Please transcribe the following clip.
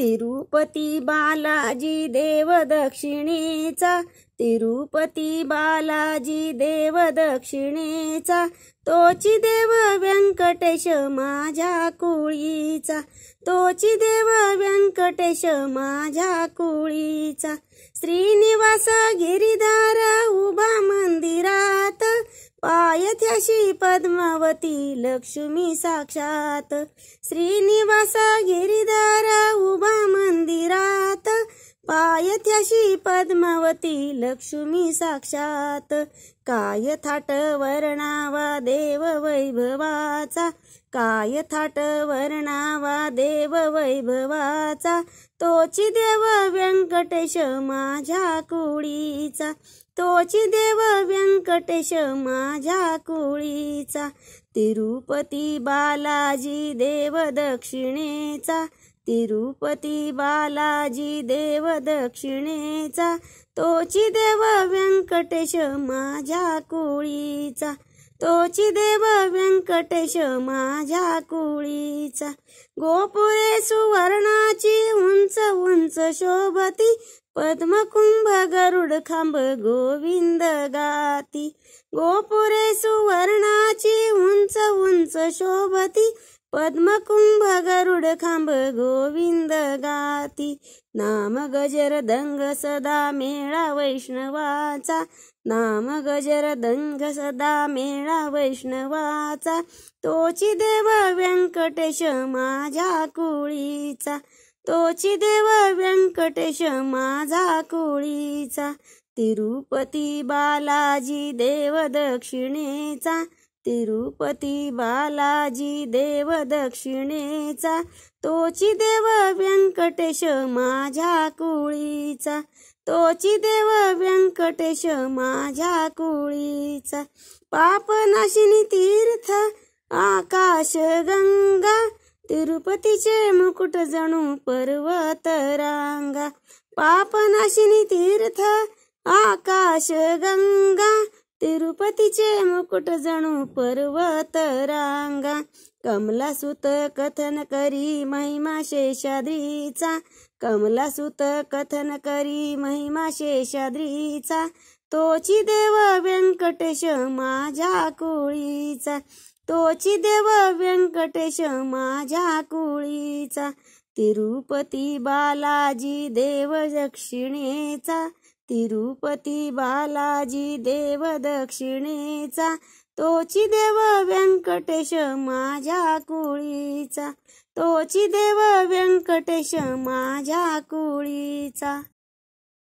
तिरुपती बालाजी देव दक्षिणेचा तिरुपती बालाजी देव दक्षिणेचा तोची देव व्यंकटेश माझ्या कुळीचा तोची देव व्यंकटेश माझ्या कुळीचा श्रीनिवास गिरीध त्याशी पद्मावती लक्ष्मी साक्षात श्रीनिवासा गिरीधारा उभा मंदिरा पायथ्याशी पद्मावती लक्ष्मी साक्षात काय थाट वर्णावा देव वैभवाचा काय थाट वर्णावा देव वैभवाचा तोची देव व्यंकटेश माझ्या कुळीचा तोची देव व्यंकटेश माझ्या कुळीचा तिरुपती बालाजी देव दक्षिणेचा तिरुपती बालाजी देव दक्षिणेचा तोची देव व्यंकटेश माझ्या कुळीचा तोची देव व्यंकटेश माझ्या कुळीचा गोपुरे सुवर्णाची उंच उंच शोभती पद्मकुंभ गरुड खांब गोविंद गाती गोपुरे सुवर्णाची उंच उंच शोभती पद्मकुंभ गरुड खांब गोविंद गाती नाम गजर दंग सदा मेळा वैष्णवाचा नाम गजर दंग सदा मेळा वैष्णवाचा तोची देव व्यंकटेश माझ्या कुळीचा तोची देव व्यंकटेश माझा कुळीचा तिरुपती बालाजी देव दक्षिणेचा तिरुपती बालाजी देव दक्षिणेचा तोची देव व्यंकटेश माझ्या कुळीचा तोची देव व्यंकटेश माझ्या कुळीचा पापनाशिनी तीर्थ आकाश गंगा तिरुपतीचे मुकुट जणू पर्वत रांगा पापनाशिनी तीर्थ आकाश गंगा तिरुपतीचे मुकुट जणू पर्वत रांगा कमलासुत कथन करी महिमा शेषाद्रीचा कमलासुत कथन करी महिमा शेषाद्रीचा तोची देव व्यंकटेश माझ्या कुळीचा तोची देव व्यंकटेश माझ्या कुळीचा तिरुपती बालाजी देव दक्षिणेचा तिरुपती बालाजी देव दक्षिणेचा तोची देव व्यंकटेश माझ्या कुळीचा तोची देव व्यंकटेश माझ्या कुळीचा